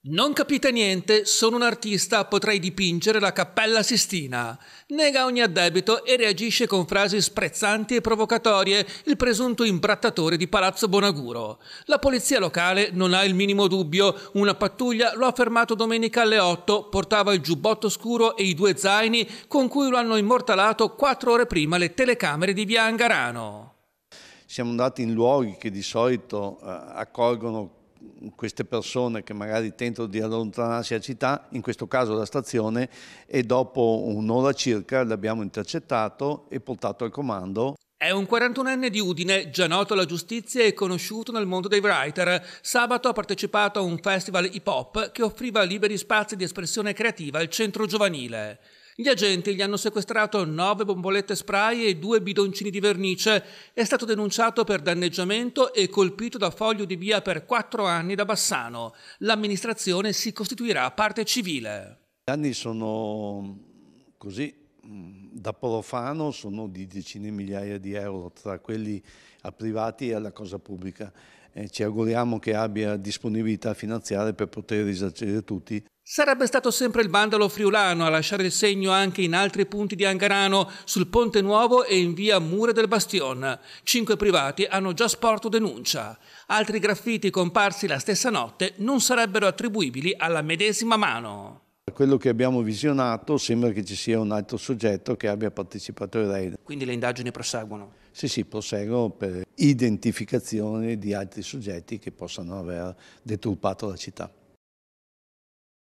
Non capite niente, sono un artista, potrei dipingere la Cappella Sistina. Nega ogni addebito e reagisce con frasi sprezzanti e provocatorie il presunto imbrattatore di Palazzo Bonaguro. La polizia locale non ha il minimo dubbio, una pattuglia lo ha fermato domenica alle 8, portava il giubbotto scuro e i due zaini con cui lo hanno immortalato quattro ore prima le telecamere di Via Angarano. Siamo andati in luoghi che di solito eh, accolgono queste persone che magari tentano di allontanarsi da città, in questo caso la stazione, e dopo un'ora circa l'abbiamo intercettato e portato al comando. È un 41enne di Udine, già noto alla giustizia e conosciuto nel mondo dei writer. Sabato ha partecipato a un festival hip hop che offriva liberi spazi di espressione creativa al centro giovanile. Gli agenti gli hanno sequestrato nove bombolette spray e due bidoncini di vernice. È stato denunciato per danneggiamento e colpito da foglio di via per quattro anni da Bassano. L'amministrazione si costituirà parte civile. Gli anni sono così Mm, da profano sono di decine di migliaia di euro, tra quelli a privati e alla cosa pubblica. Eh, ci auguriamo che abbia disponibilità finanziaria per poter risarcire tutti. Sarebbe stato sempre il bandalo friulano a lasciare il segno anche in altri punti di Angarano, sul Ponte Nuovo e in via Mure del Bastion. Cinque privati hanno già sporto denuncia. Altri graffiti comparsi la stessa notte non sarebbero attribuibili alla medesima mano. Quello che abbiamo visionato sembra che ci sia un altro soggetto che abbia partecipato ai raid. Quindi le indagini proseguono? Sì, sì, proseguono per identificazione di altri soggetti che possano aver deturpato la città.